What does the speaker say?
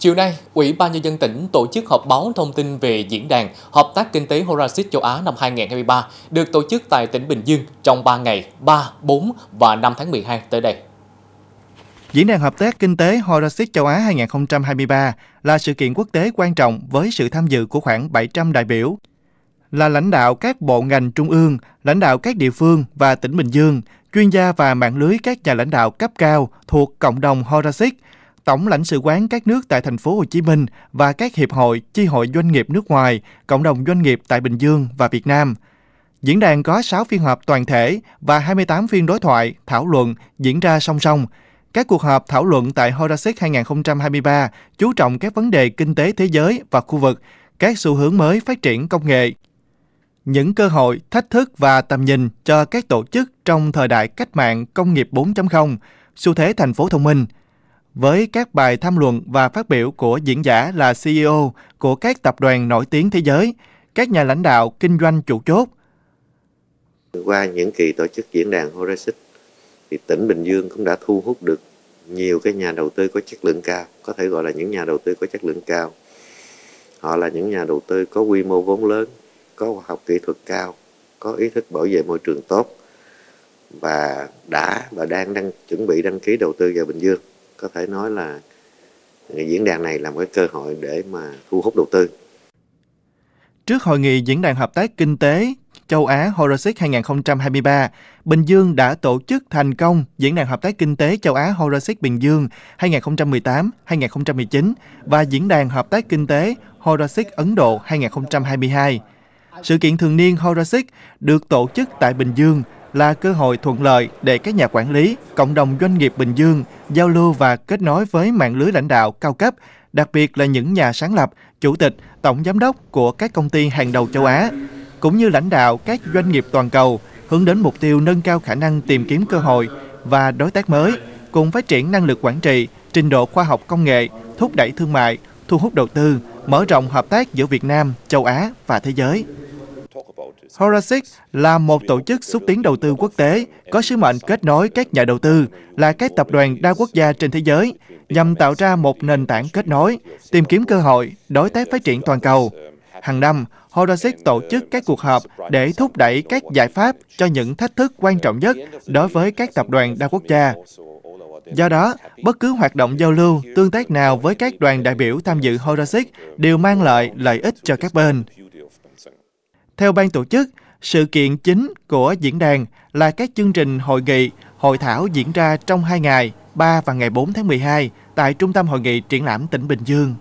Chiều nay, Ủy ban Nhân dân tỉnh tổ chức họp báo thông tin về diễn đàn Hợp tác Kinh tế Horacis Châu Á năm 2023 được tổ chức tại tỉnh Bình Dương trong 3 ngày 3, 4 và 5 tháng 12 tới đây. Diễn đàn Hợp tác Kinh tế Horacis Châu Á 2023 là sự kiện quốc tế quan trọng với sự tham dự của khoảng 700 đại biểu, là lãnh đạo các bộ ngành trung ương, lãnh đạo các địa phương và tỉnh Bình Dương, chuyên gia và mạng lưới các nhà lãnh đạo cấp cao thuộc cộng đồng Horacis – Tổng lãnh sự quán các nước tại thành phố Hồ Chí Minh và các hiệp hội, chi hội doanh nghiệp nước ngoài, cộng đồng doanh nghiệp tại Bình Dương và Việt Nam. Diễn đàn có 6 phiên họp toàn thể và 28 phiên đối thoại, thảo luận diễn ra song song. Các cuộc họp thảo luận tại Horacek 2023 chú trọng các vấn đề kinh tế thế giới và khu vực, các xu hướng mới phát triển công nghệ, những cơ hội, thách thức và tầm nhìn cho các tổ chức trong thời đại cách mạng công nghiệp 4.0, xu thế thành phố thông minh – với các bài tham luận và phát biểu của diễn giả là CEO của các tập đoàn nổi tiếng thế giới, các nhà lãnh đạo kinh doanh chủ chốt. Qua những kỳ tổ chức diễn đàn Horesic, thì tỉnh Bình Dương cũng đã thu hút được nhiều cái nhà đầu tư có chất lượng cao, có thể gọi là những nhà đầu tư có chất lượng cao. Họ là những nhà đầu tư có quy mô vốn lớn, có khoa học kỹ thuật cao, có ý thức bảo vệ môi trường tốt và đã và đang đang chuẩn bị đăng ký đầu tư vào Bình Dương có thể nói là ờ, diễn đàn này là một cái cơ hội để mà thu hút đầu tư. Trước hội nghị diễn đàn hợp tác kinh tế châu Á Horacic 2023, Bình Dương đã tổ chức thành công diễn đàn hợp tác kinh tế châu Á Horacic Bình Dương 2018-2019 và diễn đàn hợp tác kinh tế Horacic Ấn Độ 2022. Sự kiện thường niên Horacic được tổ chức tại Bình Dương là cơ hội thuận lợi để các nhà quản lý, cộng đồng doanh nghiệp Bình Dương giao lưu và kết nối với mạng lưới lãnh đạo cao cấp, đặc biệt là những nhà sáng lập, chủ tịch, tổng giám đốc của các công ty hàng đầu châu Á, cũng như lãnh đạo các doanh nghiệp toàn cầu hướng đến mục tiêu nâng cao khả năng tìm kiếm cơ hội và đối tác mới, cùng phát triển năng lực quản trị, trình độ khoa học công nghệ, thúc đẩy thương mại, thu hút đầu tư, mở rộng hợp tác giữa Việt Nam, châu Á và thế giới. Horacic là một tổ chức xúc tiến đầu tư quốc tế có sứ mệnh kết nối các nhà đầu tư là các tập đoàn đa quốc gia trên thế giới nhằm tạo ra một nền tảng kết nối, tìm kiếm cơ hội, đối tác phát triển toàn cầu. Hàng năm, Horacic tổ chức các cuộc họp để thúc đẩy các giải pháp cho những thách thức quan trọng nhất đối với các tập đoàn đa quốc gia. Do đó, bất cứ hoạt động giao lưu, tương tác nào với các đoàn đại biểu tham dự Horacic đều mang lại lợi ích cho các bên. Theo ban tổ chức, sự kiện chính của diễn đàn là các chương trình hội nghị, hội thảo diễn ra trong 2 ngày, 3 và ngày 4 tháng 12 tại Trung tâm Hội nghị Triển lãm tỉnh Bình Dương.